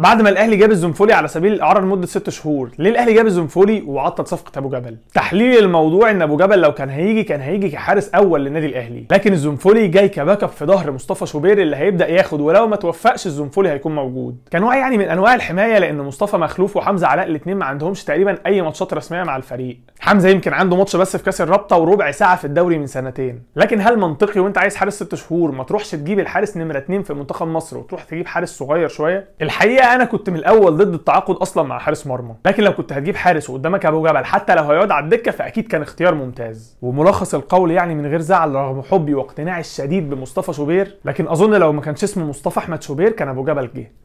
بعد ما الاهلي جاب الزنفولي على سبيل الاعاره لمده 6 شهور ليه الاهلي جاب الزنفولي وعطل صفقه ابو جبل تحليل الموضوع ان ابو جبل لو كان هيجي كان هيجي كحارس اول للنادي الاهلي لكن الزنفولي جاي كباك اب في ظهر مصطفى شوبير اللي هيبدا ياخد ولو ما توفقش الزنفولي هيكون موجود كنوع يعني من انواع الحمايه لان مصطفى مخلوف وحمزه علاء الاثنين ما عندهمش تقريبا اي ماتشات رسميه مع الفريق حمزه يمكن عنده ماتش بس في كاس الرابطه وربع ساعه في الدوري من سنتين لكن هل منطقي وانت عايز حارس ست شهور ما تروحش تجيب الحارس نمره 2 في منتخب مصر وتروح تجيب حارس صغير شويه الحقيقه انا كنت من الاول ضد التعاقد اصلا مع حارس مرمى لكن لو كنت هتجيب حارس وقدامك ابو جبل حتى لو هيقعد على الدكه فاكيد كان اختيار ممتاز وملخص القول يعني من غير زعل رغم حبي واقتناعي الشديد بمصطفى شوبير لكن اظن لو ما كانش اسمه مصطفى احمد شوبير كان ابو جبل جه